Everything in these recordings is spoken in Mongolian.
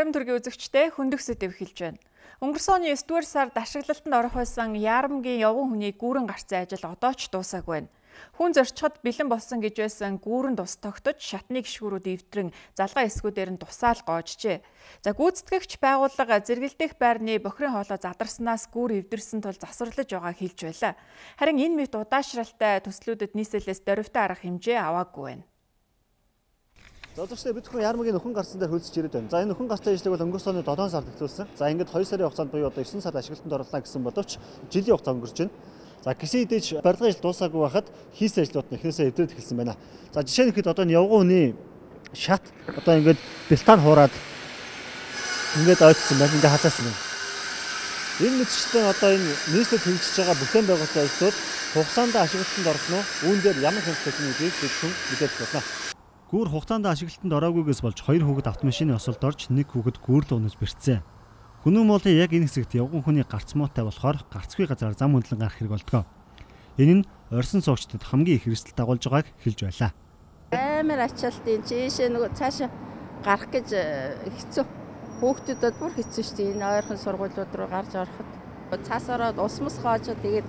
Харим төргийн үзэгчтэй хөндөг сэдв хэлж байна. Өнгөрсөн оны 9-р сар дашиглалтанд орох байсан Яармгийн явган хүний гүүрэн гарцсан ажил одоо ч дуусаагүй байна. Хүн зорчиход бэлэн болсон гэж байсан гүүрэн тус тогтож шатны гişгүүрүүд эвдрэн залгаа эсгүүдээр нь тусаал гоожжээ. За гүйцэтгэгч байгууллага зэрэгэлдэх байрны бохирын хоолоо задарснаас гүүр эвдэрсэн тул засварлаж байгааг хэлж байлаа. Харин энэ мэт удаашралтай төслүүдэд нийслэлээс дөрвтэй арга хэмжээ аваагүй байна. Золгочтой бид хүн ярмгийн нөхөн гарсан дээр хөлсөж ирээд байна. За энэ нөхөн гартай ажлыг бол өнгөрсөн оны 7 сард эхлүүлсэн. За ингээд 2 сарын хугацаанд буюу одоо 9 сар ашиглалтанд орлоо гэсэн боловч жилийн хугацаа өнгөрч байна. За гисэн хэдэж барилгын ажил дуусаагүй байхад хийсэн ажлууд нь эхнээсээ эвдрээд эхэлсэн байна. За жишээ нь ихэд одоо энэ явган хүний шат одоо ингээд бэлтаан хуураад ингээд ойцсан байна. Ингээд хазаасан байна. Энэ мэдчилтэн одоо энэ нийслэл хэрэгжиж байгаа бүхэн байгуулалтын ажлууд хугацаанд ашиглалтанд орсноо үүн дээр ямар хэлбэр төсөлүүдийг бид хүн мэдээд болно. Гүүр хугацаанд ашиглалтанд ороогүйгээс болж хоёр хүүхэд автомашины осолд орж нэг хүүхэд гүүрлө унаж бэрцээ. Хүнэн муулын яг энэ хэсэгт явган хүний гарц муутай болохоор гарцгүй газар зам хөндлөн гарах хэрэг болдгоо. Энэ нь орсон суугчдад хамгийн их эрсдэл дагуулж байгааг хэлж байлаа. Амар ачаалтын жишээ нөгөө цаашаа гарах гэж э, хэцүү. Хүүхдүүдэд бүр хэцүү шүү дээ. Энэ ойрхон сургуулиуд руу гарч ороход цаас ороод ус мус хоожоо тэгээд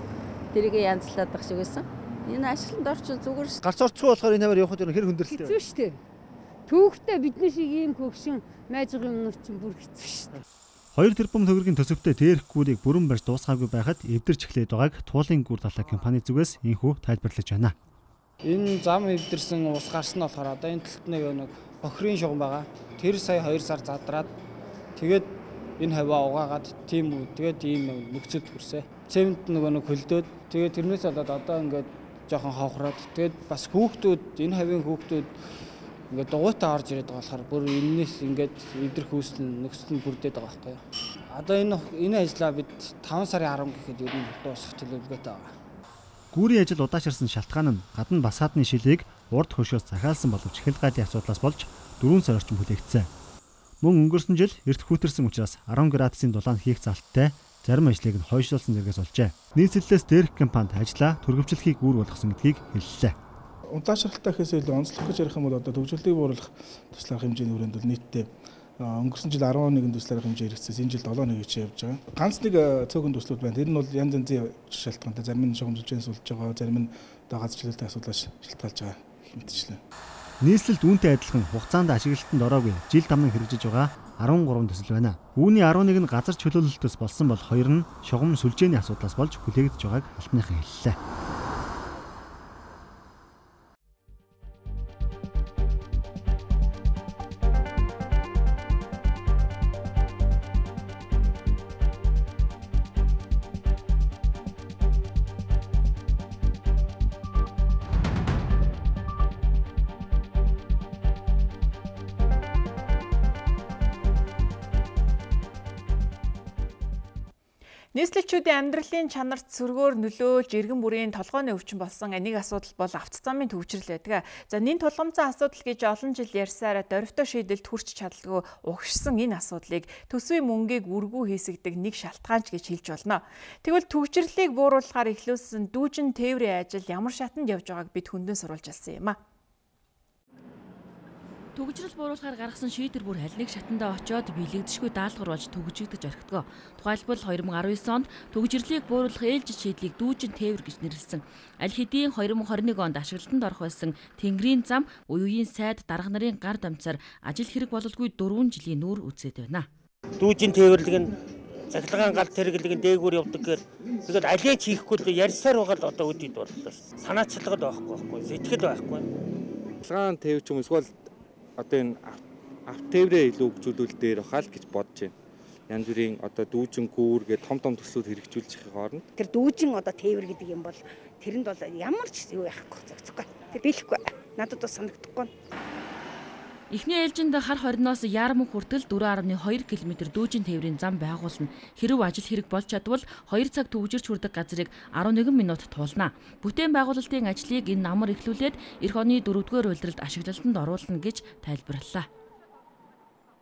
тэрийг янзлаад байх шиг байсан. Энэ ашигланд орчвол зүгээр ш. Гарц орцгүй болохоор энэ амар явхад хэр хүндрэлтэй. Хэцүү шүү дээ. Түүхтээ бидний шиг ийм хөвшин майжгийн өнөр чинь бүр хэцүү шүү дээ. Хоёр тэрбум төгрөгийн төсөвтэй тэрх гүрийг бүрэн барьж дуусгаагүй байхад эвдэрч эхлээд байгааг туулын гүр талаа компани зүгээс энхүү тайлбарлаж байна. Энэ зам эвдэрсэн ус гарсан нь болохоор одоо энэ талд нэг нэг бохирын шугам байгаа. Тэр сая 2 сар задраад тэгээд энэ хаваа угаагаад тийм тэгээд ийм нөхцөлд хүрсэн. Цемент нөгөө нэг хөлдөөд тэгээд тэрнээс болоод одоо ингээд жоохон ховхроод тэгээд бас хүүхдүүд энэ хавийн хүүхдүүд ингээд дугуйтаа орж ирээд байгаа болохоор бүр энэс ингээд идэрх хүйсэл нөхцөл нь бүрдээд байгаа байхгүй юу. Одоо энэ энэ ажлаа бид 5 сарын 10 гэхэд ер нь дуусгах төлөвлөгөөтэй байгаа. Гүүрийн ажил удааширсан шалтгаан нь гадна басаадны шилийг урд хөршөөс захиалсан боловч хэл гадийн асуудлаас болж 4 сар орчим хүлээгдсэн. Мөн өнгөрсөн жил эрт хүүтэрсэн учраас 10 градусын дулаан хийх залттай зарим ажлыг нь хойшлуулсан зэрэгс олжээ. Нийслэлээс дээрх компанид ажиллаа төргөвчлөхийг үүр болгосон гэдгийг хэллээ. Унтаашралтай гэхээс илүү онцлох гэж ярих юм бол одоо төвчлөлийг бууруулах туслах хэмжээний хүрээнд бол нийтдээ өнгөрсөн жил 11 төслөөр хэмжээ хэрэгцээс энэ жил 7 гэж явж байгаа. Ганц нэг цөөхөн төслүүд байна. Тэр нь бол янз янзын шалтгаантай. Зарим нь шугамжилжээс болж байгаа, зарим нь одоо газар чиглэлтэй асуудлаас шалтгаалж байгаа хэмтчлээ. Нийслэлд үүнтэй адилхан хугацаанд ашиглалтанд ороогүй жил таман хэрэгжиж байгаа 13 төсөл байна. Үүний 11 нь газар чөлөөлөлтөөс болсон бол 2 нь шугам сүлжээний асуудлаас болж хүлээгдэж байгааг албаныхан хэллээ. амьдралын чанарт сөргөөр нөлөөлж иргэн бүрийн толгойн өвчин болсон энийг асуудал бол авц замын төвчрөл байдаг. За нин тулгамцаа асуудал гэж олон жил ярьсаараа доривтой шийдэлд хүрч чадлагүй угшсан энэ асуудлыг төсвийн мөнгийг үргүү хийсэгдэг нэг шалтгаанч гэж хэлж болно. Тэгвэл төвчрлийг бууруулахаар эхлүүлсэн дүүжин тээврийн ажил ямар шатанд явж байгааг бид хөндөн сурулж алсан юм а. Төгжрөл бууруулахаар гаргасан шийдвэр бүр халиг шатанда очиод билэгдэшгүй даалгавар болж төгжигдэж орхитгоо. Тухайлбал 2019 онд төгжрлийг бууруулах ээлжид шийдлийг дүүжин тээвэр гэж нэрлсэн. Аль хэдийн 2021 онд ашиглалтанд орох байсан Тэнгэрийн зам уюуийн сайд дарга нарын гар дамцаар ажил хэрэг бололгүй 4 жилийн нүүр үзээд байна. Дүүжин тээвэрлэг нь цахилгаан гал тэргэлэг нь дээгүүр явдаг гэр. Тэгэл алиэч хийхгүй л ярьсаар байгаа л одоо үдид боллоо. Санаачлагд байхгүй байхгүй, сэтгэл байхгүй. Цахилгаан тээвч юм эсвэл одоо энэ автеврээ илүү хөгжүүлүүл дээр бахаа л гэж бодож байна янз бүрийн одоо дүүжин гүүр гэх том том төслүүд хэрэгжүүлж их хооронд тэр дүүжин одоо тээвэр гэдэг юм бол тэрэнд бол ямар ч юу яахгүй зохицохгүй тэр биелэхгүй надад бас санагдахгүй Эхний ээлжинд хар хорноос Яармун хүртэл 4.2 км дүүжин тээврийн зам байгуулна. Хэрв ажил хэрэг бол чадвал 2 цаг төвжирч хүрдэг газрыг 11 минут туулна. Бүтээн байгуулалтын ажлыг энэ намар эхлүүлээд эх оны 4-р үйлрэлд ашиглалтанд оруулна гэж тайлбарллаа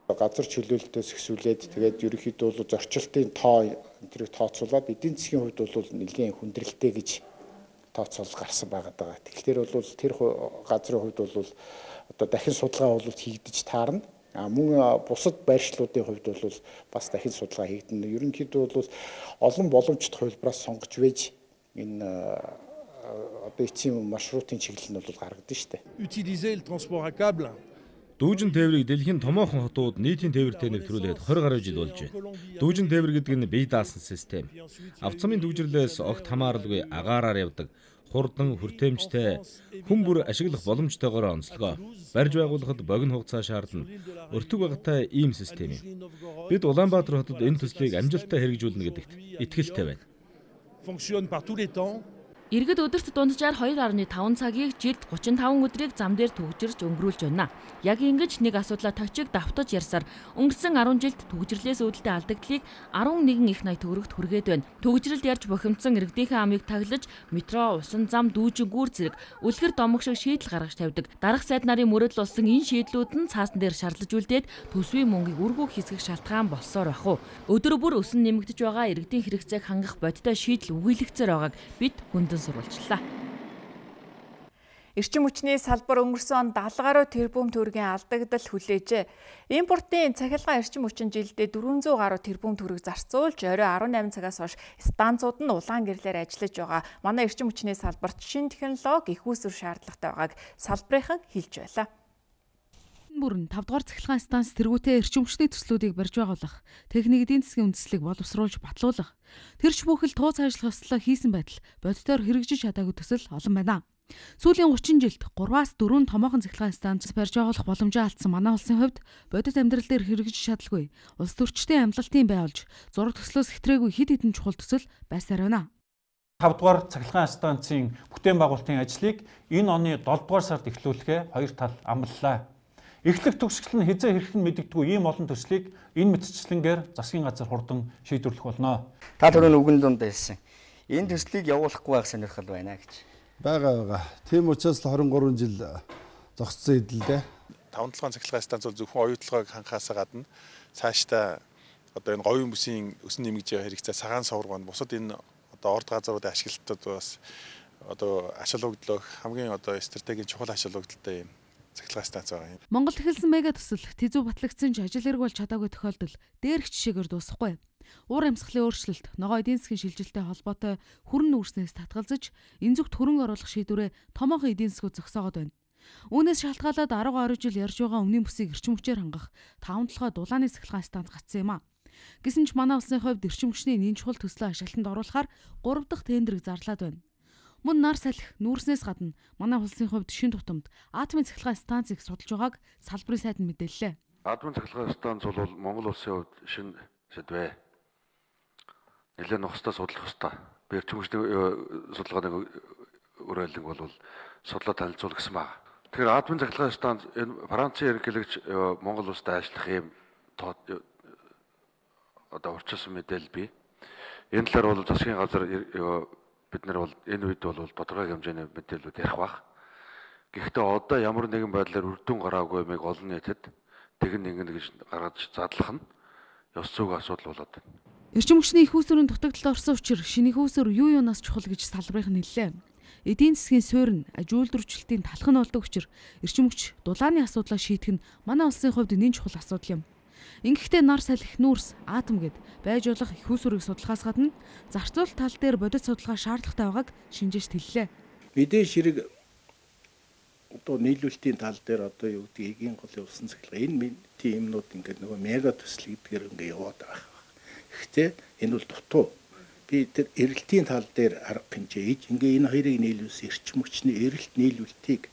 газар чөлөөлтөөс ихсүүлээд тэгээд ерөнхийдөө бол зорчилтын тоо энэрийг тооцоолоод эдийн засгийн хувьд бол нэлийн хүндрэлтэй гэж тооцоол гарсан байгаа даа. Тэгэхээр бол тэр газрын хувьд бол одоо дахин судалгаа бол хийгдэж таарна. А мөн бусад байршлуудын хувьд бол бас дахин судалгаа хийгдэнэ. Ерөнхийдөө бол олон боломжит хувилбараас сонгож вэж энэ одоо эцсийн маршрутын чиглэл нь бол гаргадаг шүү дээ. Utiliser le transport à câble Дүүжин тээврийг дэлхийн томоохон хотууд нийтийн тээвртэй нэвтрүүлээд 20 гаруй жил болж байна. Дүүжин тээвэр гэдэг нь бие даасан систем. Авцамын дүүжирлээс огт хамааралгүй агаараар явдаг хурдан хүртээмжтэй хүн бүр ашиглах боломжтойгоор онцлогоо барьж байгуулахад богино хугацаа шаардна. Өртөг багатай ийм систем юм. Бид Улаанбаатар хотод энэ төслийг амжилттай хэрэгжүүлнэ гэдэгт итгэлтэй байна. Fonctionne par tous les temps Иргэд өдөрт дунджаар 2.5 цагийг жилд 35 өдрийг зам дээр түгжирч өнгөрүүлж байна. Яг ингэж нэг асуудлаа точиг давтаж ярьсаар өнгөрсөн 10 жилд түгжирлээс үүдэлтэй алдагдлыг 11 их найт төгрөгт хүргээд байна. Түгжрэлд ярьж бохимдсан иргэдийнхээ амийг таглаж метро, усан зам, дүүжингүүр зэрэг үлгэр домог шиг шийдэл гаргаж тавьдаг. Дараах сайд нарын мөрөдөл болсон энэ шийдлүүд нь цаасан дээр шаарлаж үлдээд төсвийн мөнгийг үргүү хийсгэх шалтгаан болсоор бах уу. Өдөр бүр өсөн нэмэгдэж байгаа иргэдийн хэрэгцээг хангах бодиттой шийдэл үгийлэгцээр байгааг бид хүндэн бүрэн сурвалжлаа. Эрчим хүчний салбар өнгөрсөн он 70 гаруй тэрбум төгрөгийн алдагдал хүлээжээ. Импортын цахилгаан эрчим хүчин жилдээ 400 гаруй тэрбум төгрөг зарцуулж, орой 18 цагаас хойш станцууд нь улаан гэрлээр ажиллаж байгаа. Манай эрчим хүчний салбарт шин технологи их үүсвэр шаардлагатай байгааг салбарынхан хэлж байлаа бүрэн 5 дугаар цахилгаан станц тэргуүтэ эрчимчний төслүүдийг барьж байгуулах, техник эдийн засгийн үндэслэлийг боловсруулж батлуулах, тэрч бүхэл тууц ажиллах ёслоо хийсэн байтал бодитоор хэрэгжиж чадаагүй төсөл олон байна. Сүүлийн 30 жилд 3-аас 4 томоохон цахилгаан станц барьж байгуулах боломжоо алдсан манай улсын хувьд бодит амьдрал дээр хэрэгжиж чадалгүй улс төрчдийн амлалтын байгуулж зураг төслөөс хэтрээгүй хид хідэн чухал төсөл байсаар байна. 5 дугаар цахилгаан станцын бүтээн байгуулалтын ажлыг энэ оны 7 дугаар сард эхлүүлэхээ хоёр тал амлалаа. Эхлэх төгсгөл нь хизээ хэрхэн мэддэггүй ийм олон төслийг энэ мэдчлэнгээр засгийн газар хурдан шийдвэрлэх болно. Та түрүүний үгэн дунд хэлсэн. Энэ төслийг явуулахгүй байх сонирхол байна гэж. Бага бага. Тийм учраас 23 жил э, зогссон эдэлдээ. 5-7 цахилгаан станц бол зөвхөн оюутлогыг ханхаасаа гадна цаашдаа одоо энэ говийн бүсийн өсөн нэмэгдэх хэрэгцээ сагаан савргонд бусад энэ одоо орд газруудын ашиглалтад бас одоо ашиглагдлох хамгийн одоо стратегийн чухал ашиглагдaltaй юм цахилгаан станц байгаа юм. Монголд эхэлсэн мега төсөл тэзүү батлагдсан ч ажил эрг бол чадаагүй тохиолдол дээрх жишээгээр дуусахгүй. Уур амьсгалын өөрчлөлт, ногоо эдийн засгийн шилжилттэй холбоотой хүрэн нүүрснээс татгалзаж, энэ зүгт хөрөнгө оруулах шийдвэрээ томоохон эдийн засгууд зогсоогод байна. Үүнээс шалтгаалаад 10 гаруй жил ярьж байгаа өмнгийн бүсийг эрчим хүчээр хангах 5 толгой дулааны сахилгаан станц гацсан юм а. Гэсэн ч манай улсын хувьд эрчим хүчний нэн чухал төслөө ашиглалтанд оруулахаар 3 дахь тендерийг зарлаад байна. Мөн нар салхи нүүрснээс гадна манай улсын хувьд шин тутамд атомын цахилгаан станц их судалж байгааг салбарын сайд нь мэдээллээ. Атомын цахилгаан станц бол Монгол улсын хувьд шин сэдвэ. Нэлээд нөхөстэй судлах хэрэгтэй. Би төвчтэй судалгааны уриалдаг бол судлаа танилцуул гэсэн баг. Тэгэхээр атомын цахилгаан станц энэ Францын ерөнхийлөгч э, Монгол улсад ажиллах юм э, одоо урчилсан мэдээлэл бий. Энэ талаар бол засгийн газар э, бид нар бол энэ үед бол тодорхой хэмжээний мэдээлүүд ярих бах. Гэхдээ одоо ямар нэгэн байдлаар үрдүн гараагүй мэг олон нийтэд тэгн ингэн гэж гаргаж задлах нь ёс зүйн асуудал болоод байна. Эрчим хүчний их усүрийн дутагдлаа орсон учраас шинэ хөөсөр юу юунаас чухал гэж салбарыг нэллээ. Эдийн засгийн суурь нь ажилдварчлалтын талх нь болдог учраас эрчим хүч дулааны асуудлаа шийдэх нь манай улсын хувьд нэн чухал асуудал юм. Ингэхдээ нар салхи нүүрс атом гэд байж болох их усүрэг судалгаас гадна зарцуул тал дээр бодит судалгаа шаардлагатай байгааг шинжиж тэллээ. Мэдээ ширэг одоо нийлүүлэлтийн тал дээр одоо юу гэдэг эгийн голын усан цэглэг энэ тийм юмнууд ингээд нөгөө мега төсөл гэдгээр ингээд яваад байгаа. Гэхдээ энэ бол дутуу би тэр эрэлтийн тал дээр арга хэмжээ иж ингээ энэ хоёрыг нийлүүлсэн эрчим хүчний эрэлт нийлүүлтийг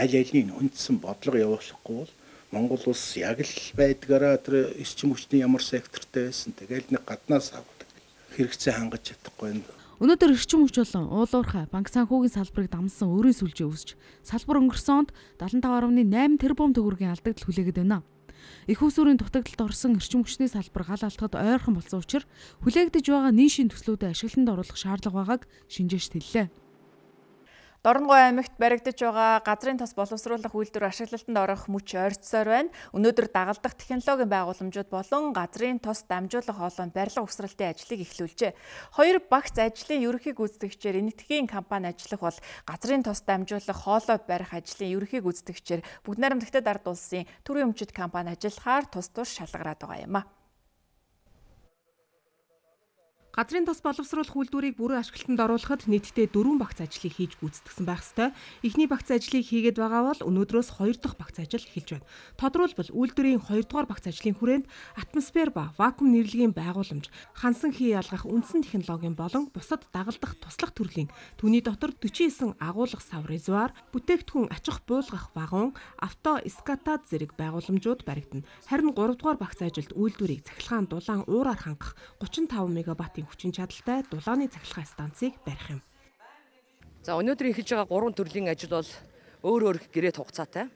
аль алийг үндсэн бодлого явуулахгүй бол Монгол улс яг л байдгаараа тэр эрчим хүчний ямар сектортэй байсан. Тэгэл нэг гаднаас авдаг. Хэрэгцээ хангаж чадахгүй нь. Өнөөдөр эрчим хүч болон уулуурхай банк санхүүгийн салбарыг дамсан өөрийн сүлжээ өсч салбар өнгөрсөн онд 75.8 тэрбум төгрөгийн алдагдал хүлээгээд байна. Их усүрийн дутагдалд орсон эрчим хүчний салбар гал алдахад ойрхон болсон учраас хүлээгдэж байгаа нийт шин төслүүдэд ашигланд оруулах шаардлага байгааг шинжээч хэллээ. Дорнгой аймагт баригдаж байгаа газрын тос боловсруулах үйлдвэр ашиглалтанд орох мөч ойрцоор байна. Өнөөдөр дагалдах технологийн байгууламжууд болон газрын тос дамжуулах хоолойн барилга угсралтын ажлыг эхлүүлжээ. Хоёр багц ажлын ерөнхий гүйцэтгэгчээр энэтхгийн компани ажиллах бол газрын тос дамжуулах хоолой барих ажлын ерөнхий гүйцэтгэгчээр бүгд найрамдагтад ард улсын төрийн өмчит компани ажиллахаар тус тус шалгараад байгаа юм а. Газрын тос боловсруулах үйлдвэрийг бүрэн ашиглалтанд оруулахад нийтдээ 4 багц ажлыг хийж гүйцэтгсэн байх ёстой. Эхний багц ажлыг хийгээд байгаа бол өнөөдрөөс 2 дахь багц ажил эхэлж байна. Тодорхойлбол үйлдвэрийн 2 дугаар багц ажлын хүрээнд атмосфер ба вакуум нэрлэгийн байгууламж, хансан хий ялгах үндсэн технологийн болон бусад дагалдах туслах төрлийн түүний дотор 49 агуулгах сав резервуар, бүтээгдэхүүн ачих буулгах вагон, авто эскатад зэрэг байгууламжууд баригдана. Харин 3 дугаар багц ажилд үйлдвэрийг цахилгаан дулаан уураар хангах 35 мегаваттын хэмжээний хүчин чадалтай дулааны цахилгаан станцыг барих юм. За өнөөдөр эхэлж байгаа гурван төрлийн ажил бол өөр өөр гэрээ хугацаатай.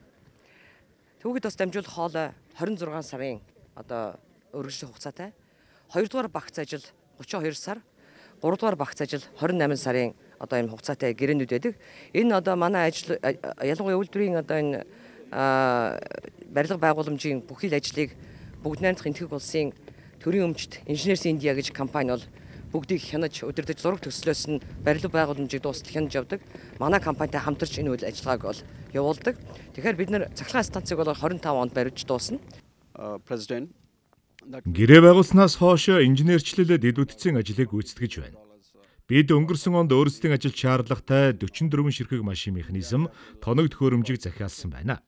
Төвөд бас дамжуулах хоолой 26 сарын одоо өргөжлөх хугацаатай. 2 дугаар багц ажил 32 сар, 3 дугаар багц ажил 28 сарын одоо ийм хугацаатай гэрээнүүд байдаг. Энэ одоо манай ажил ялангуяа үйлдвэрийн одоо энэ барилга байгууламжийн бүхэл ажлыг бүгд найрамдах энтхэг улсын төрийн өмчт инженерс Индиа гэж компани бол бүгдийг хянаж өдөрдөж зураг төслөөс нь барилга байгууламжийг дуустал хянаж явдаг. Манай компанитай хамтарч энэ үйл ажиллагааг бол явуулдаг. Тэгэхээр бид нэр цахилгаан станцыг бол 25 онд барьж дуусна. Президент Гэрээ байгуулснаас хойш инженерчлэлэд идэвхтэй ажлыг гүйцэтгэж байна. Бид өнгөрсөн онд өөрсдийн ажил шаардлагатай 44 ширхэг машин механизм тоног төхөөрөмжийг захиалсан байна.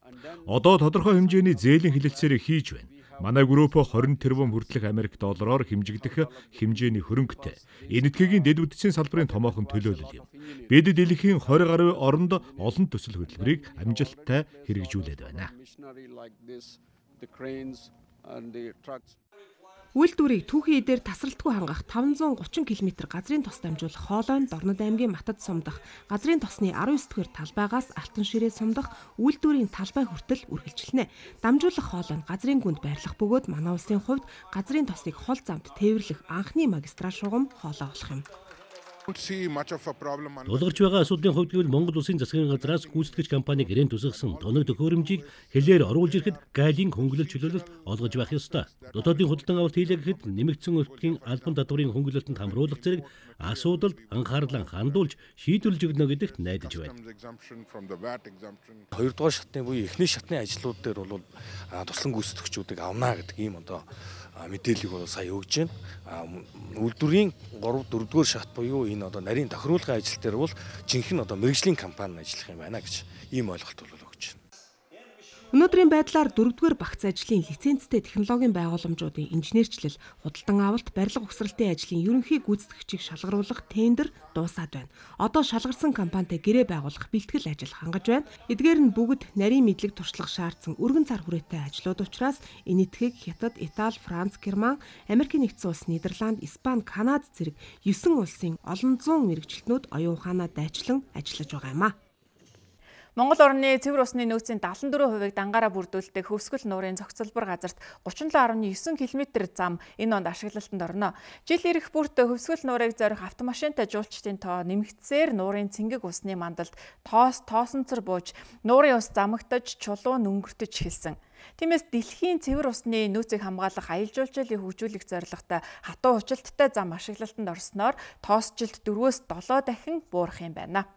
Одоо тодорхой хэмжээний зээлийн хилэлцээрээ хийж байна. Манай групп 20 тэрбум хүртэлх Америк доллараар хэмжигдэх хэмжээний хөрөнгөтэй. Энэтхэгийн дэд үдцийн салбарын томоохон төлөөлөл юм. Бид дэлхийн 20 гаруй оронд олон төсөл хөтөлбөрийг амжилттай хэрэгжүүлээд байна. and the trucks Үйлдвэрийг түүхий эдээр тасралтгүй хангах 530 км газрын тос дамжуулах хоолойн Дорнод аймгийн Матад сумдах газрын тосны 19 дэх талбайгаас Алтан ширээ сумдах үйлдвэрийн талбай хүртэл үргэлжилнэ. Дамжуулах хоолойн газрын гүнд байрлах бөгөөд манай улсын хувьд газрын тосыг хол замд тээвэрлэх анхны магистрал шугам хоолой болох юм. Дулгарч байгаа асуудлын хувьд гэвэл Монгол улсын засгийн газраас гүйцэтгэгч компаниг ирээн төсөгсөн тоног төхөөрөмжийг хэлээр оруулж ирэхэд гайлын хөнгөлөлт чөлөөлөлт олгож байх ёстой. Дотоодын худалдан авалт хийлээ гэхэд нэмэгдсэн өртгийн албан татварын хөнгөлөлтөнд хамруулах зэрэг асуудалд анхаарлаа хандуулж шийдвэрлж өгнө гэдэгт найдаж байна. Хоёрдугаар шатны буюу эхний шатны ажлууд дээр бол туслан гүйцэтгэгчүүдийг авна гэдэг ийм одоо мэдээллийг бол сая өгж байна. Үйлдвэрийн 3 4 дугаар шат буюу энэ одоо нарийн тохируулгын ажил дээр бол жинхэнэ одоо мэрэгжлийн компани ажиллах юм байна гэж ийм ойлголт бол Өнөөдрийн байдлаар 4-р багц ажлын лиценцтэй технологийн байгууламжуудын инженерчлэл, худалдан авалт, барилга угсралтын ажлын ерөнхий гүйцэтгэгчийг шалгаруулах тендер дуусаад байна. Одоо шалгарсан компанитай гэрээ байгуулах бэлтгэл ажил хангаж байна. Эдгээр нь бүгд нарийн мэдлэг туршлах шаардсан өргөн цар хүрээтэй ажлууд учраас энэ этгийг Хятад, Итали, Франц, Герман, Америк нэгдсэн улс, Нидерланд, Испани, Канада зэрэг 9 улсын олон зуун мэрэгчлэтнүүд оюун ухаанаа дайчлан ажиллаж байгаа юм а. Монгол орны цэвэр усны нөөцийн 74%-ийг дангаараа бүрдүүлдэг хөвсгөл нуурын цогцлбор газарт 37.9 км зам энэ онд ашиглалтанд орно. Жил ирэх бүрт хөвсгөл нуурыг зорих автомашинтай жуулчдын тоо нэмэгдсээр нуурын цэнгэг усны мандалд тоос тоосонцор бууж нуурын ус замагтаж чулуун өнгөртөж эхэлсэн. Тиймээс дэлхийн цэвэр усны нөөцийг хамгаалах аялал жуулчлалыг хөгжүүлэх зорилготой хатуу училттай зам ашиглалтанд орсноор тоосжилт 4-7 дахин буурах юм байна.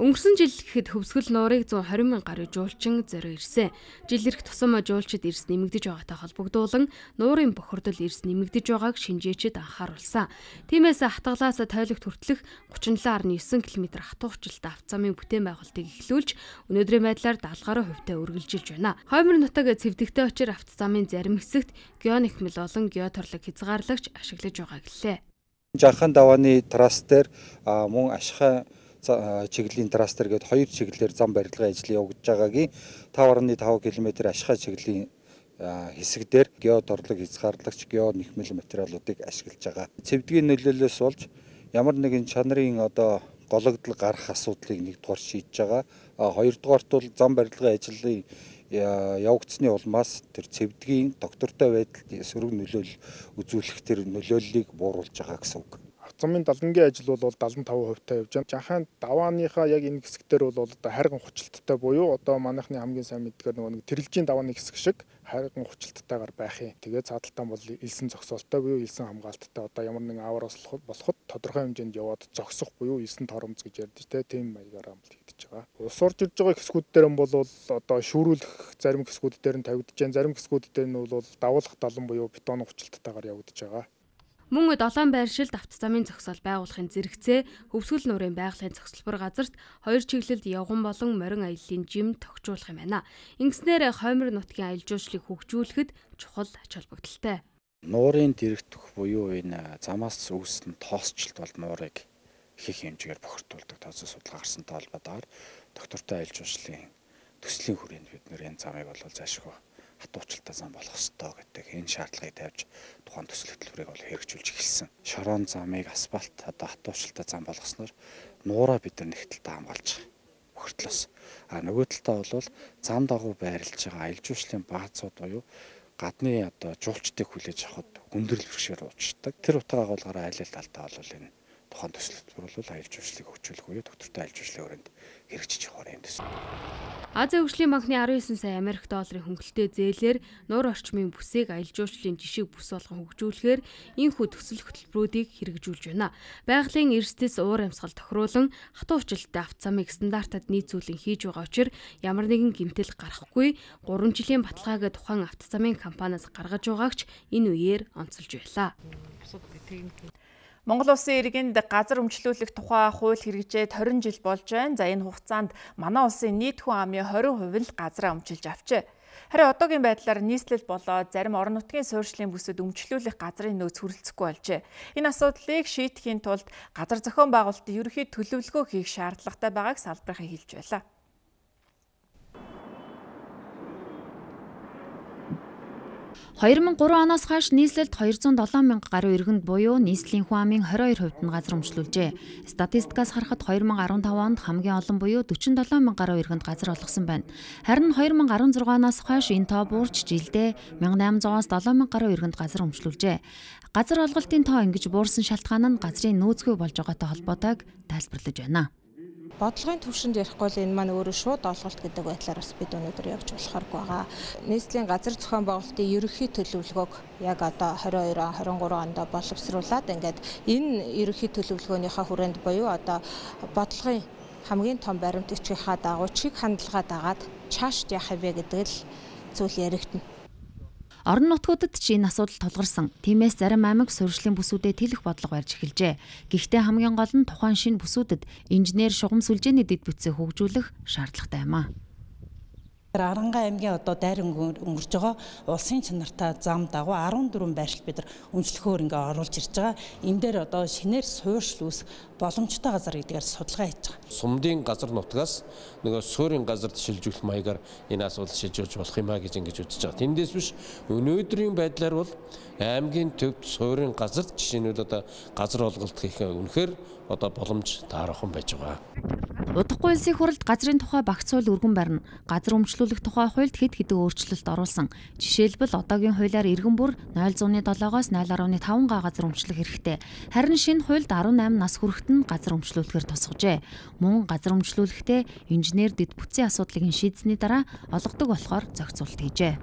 Өнгөрсөн жил гэхэд хөвсгөл нуурыг 120 мянган гаруй жуулчин зорио ирсэн. Жил ирэх тусам жуулчид ирс нэмэгдэж байгаатай холбогдуулан нуурын бохирдол ирс нэмэгдэж байгааг шинжээчид анхааруулсан. Тиймээс хатгалаас тойлогт хүртэлх 37.9 км хатуу хүчлэлтэй автозамын бүтээн байгуулалтыг эхлүүлж өнөөдрийн байдлаар 70 гаруй хувьтай үргэлжилж байна. Хоймор нутаг цэвдэгтэй очир автозамын зарим хэсэгт геонэхмэл болон геоторлог хязгаарлагч ашиглаж байгаа гэлээ. Жархан давааны трас дээр мөн ашхаа чиглэлийн трастер гээд хоёр чиглэлээр зам барилгын ажил явагдаж байгаагийн 5.5 км ашхаа чиглэлийн хэсэг дээр геодорлог хязгаарлагч гео нэхмэл материалуудыг ашиглаж байгаа. Цэвдгийн нөлөөлөлөөс болж ямар нэгэн чанарын одоо гологдол гарах асуудлыг нэгдүгээр шийдэж байгаа. А хоёрдугаарт бол зам барилгын ажлын явагдсны улмаас тэр цэвдгийн доктортой байдалд сөрөг нөлөөлөл үзүүлэх тэр нөлөөллийг бууруулж байгаа гэсэн үг замын далангийн ажил бол 75% та явж байгаа. Жанхан давааныхаа яг энэ хэсгээр бол одоо харган хүчлэлттэй буюу одоо манайхны хамгийн сайн мэдгээр нөгөө нэг тэрэлжийн давааны хэсэг шиг харган хүчлэлттайгаар байх юм. Тэгээд цааталтаа бол элсэн зогсоолтой буюу элсэн хамгаалттай одоо ямар нэгэн аваар болоход тодорхой хэмжээнд яваад зогсох буюу элсэн торомц гэж ярьдаг те тийм маягаараа бол хийдэж байгаа. Улс орж ирж байгаа хэсгүүд дээр нь бол одоо шүүрүүлэх зарим хэсгүүд дээр нь тавигдж, зарим хэсгүүд дээр нь бол давуулах далан буюу бетон хүчлэлттайгаар явагдаж байгаа. Мөн долоон байршилд авто замын зогсоол байгуулахын зэрэгцээ хөвсгөл нуурын байгалийн зогсолбор газарт хоёр чиглэлд явган болон морин аяллаа жим тогтжуулах юм байна. Ингэснээр хоймор нутгийн аялал жуулчлалыг хөгжүүлэхэд чухал ач холбогдолтой. Нуурын дэрэгдэх буюу энэ замаас үүссэн тоосчлт бол нуурыг их их хэмжээгээр бохирдуулдаг тооцоо судалгаа гарсантай холбоотойгоор доктортой аялал жуулчлалын төслийн хүрээнд бид нэр энэ замыг бол заашгүй хатуучлалтаа зам болох ёстой гэдэг энэ шаардлагыг тавьж тухайн төсөл хөтөлбөрийг бол хэрэгжүүлж эхэлсэн. Шорон замыг асфальт одоо хатуучлалтаа зам болгосноор нуураа бид нар нэгтэлтэй хамгаалж байгаа өгтлөөс. А нөгөө талдаа бол зам дагуу байрлж байгаа аялал жуулчлалын баазууд буюу гадны одоо жуулчдыг хүлээж авахд хүндрэл бэрхшээл учрдаг. Тэр утгаараа аль аль талдаа бол энэ тухайн төсөлд бол аялал жуулчлалыг хөгжүүлэхгүй доктортой аялал жуулчлалын өрөөнд хэрэгжиж явах юм төсөл. Азийн хөгжлийн банкны 19 сая Америк долларын хөнгөлтэй зээлээр нуур орчмын бүсийг аялал жуулчлалын жишиг бүс болгон хөгжүүлэхээр энэхүү төсөл хөтөлбөрүүдийг хэрэгжүүлж байна. Байгалийн эрсдэс уур амьсгал тохируулан хатуу хүчлэлтэй авт замыг стандартад нийцүүлэн хийж байгаа учраас ямар нэгэн гэмтэл гарахгүй 3 жилийн баталгаагаа тухайн авт замын компаниас гаргаж байгаагч энэ үеэр онцолж байлаа. Бусад Монгол улсын иргэнд газар өмчлүүлэх тухай хууль хэрэгжээд 20 жил болж байна. За энэ хугацаанд манай улсын нийт хүн амын 20% нь газараа өмчилж авчээ. Харин одоогийн байдлаар нийслэл болоод зарим орон нутгийн суурьшлийн бүсэд өмчлүүлэх газрын нөөц хүрэлцэхгүй болжээ. Энэ асуудлыг шийдэхийн тулд газар зохион байгуулалтын ерөнхий төлөвлөгөө хийх шаардлагатай байгааг салбархан хэлж байлаа. 2003 оноос хойш нийслэлд 207 мянга гаруй иргэнд буюу нийслэлийн хүн амын 22% нь газар өмчлүүлжээ. Статистикаас харахад 2015 онд хамгийн олон буюу 47 мянга гаруй иргэнд газар олгосон байна. Харин 2016 оноос хойш энэ тоо буурч жилдээ 1800-аас 7000 гаруй иргэнд газар өмчлүүлжээ. Газар олголтын тоо ингэж буурсан шалтгаан нь газрын нөөцгүй болж байгаатай холбоотойг тайлбарлаж байна бодлогын түвшинд ярихгүй л энэ маань өөрөө шууд олголт гэдэг байдлаар бас бид өнөөдөр явж болохооргүй байгаа. Нийслэлийн газар зохион байгуулалтын ерөнхий төлөвлөгөөг яг одоо 22 он 23 онд боловсруулад ингээд энэ ерөнхий төлөвлөгөөнийхөө хүрээнд буюу одоо бодлогын хамгийн том баримт бичгийнхаа дагуу чиг хандлагаа дагаад чаашд яхав вэ гэдэг л зүйл яригдана. Орон нутгуудад ч энэ асуудал тулгарсан. Тиймээс зарим амиг суурьшлийн бүсүүдэд тэлэх бодлого барьж эхэлжээ. Гэхдээ хамгийн гол нь тухайн шинэ бүсүүдэд инженер шугам сүлжээний дэд бүтцийг хөгжүүлэх шаардлагатай юм аа. Тэр Арангаа аймгийн одоо дайр өнгөрч байгаа улсын чанартай зам дагуу 14 байршил бид нар өмчлөхөөр ингээ оруулж ирж байгаа. Энд дээр одоо шинээр суурьшил үүс боломжтой газар гэдгээр судалгаа хийж байгаа. Сумдын газар нутгаас нөгөө суурийн газарт шилжүүлэх маягаар энэ асуудал шилжүүлж болох юма гэж ингэж үзэж байгаа. Тэндээс биш өнөөдрийн байдлаар бол аймгийн төвд суурийн газар жишээ нь одоо газар олголт хийх үнэхээр одоо боломж таархан байж байгаа. Удахгүй улсын хуралд газрын тухай багцуул өргөн барьна. Газар өмчлүүлэх тухай хуульд хэд хэдэн өөрчлөлт оруулсан. Жишээлбэл одоогийн хуулиар иргэн бүр 0.7-оос 0.5 га газар өмчлөх хэрэгтэй. Харин шинэ хуульд 18 нас хүрэхэд нь газар өмчлүүлэхээр тусгажээ. Мөн газар өмчлүүлэхдээ инженер дэд бүтцийн асуудлыг шийдсэний дараа олгодог болохоор зохицуулт хийжээ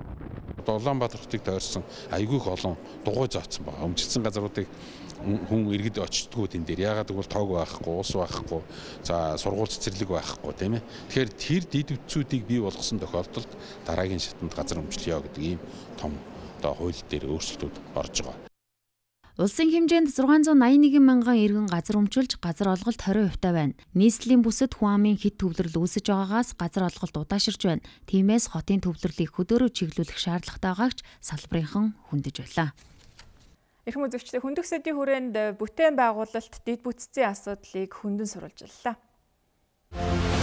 одоо Улаанбаатар хотыг тойрсон айгүй их олон дугуй заацсан байна. Өмчтсөн газруудыг хүн иргэд очтдгүй тэн дээр. Ягаад гэвэл тоог байхгүй, ус байхгүй, за сургууль цэцэрлэг байхгүй тийм ээ. Тэгэхээр тэр дид үтцүүдийг бий болгосон тохиолдолд дараагийн шатанд газар өмчлөё гэдэг ийм том одоо хууль дээр өөрчлөлтүүд орж байгаа. Улсын хэмжээнд 681 мянган иргэн газар өмчилж газар олголт 20% та байна. Нийслэлийн бүсэд хүн амын хэд төвлөрөл үүсэж байгаагаас газар олголт удааширч байна. Тиймээс хотын төвлөрлийг хөдөөрөв чиглүүлэх шаардлагатай байгаагч салбарынхан хүндэж байлаа. Ирхэм үзэгчдээ хүндөх сэдвийн хүрээнд бүтээн байгуулалт дэд бүтцийн асуудлыг хүндэн сурулж боллоо.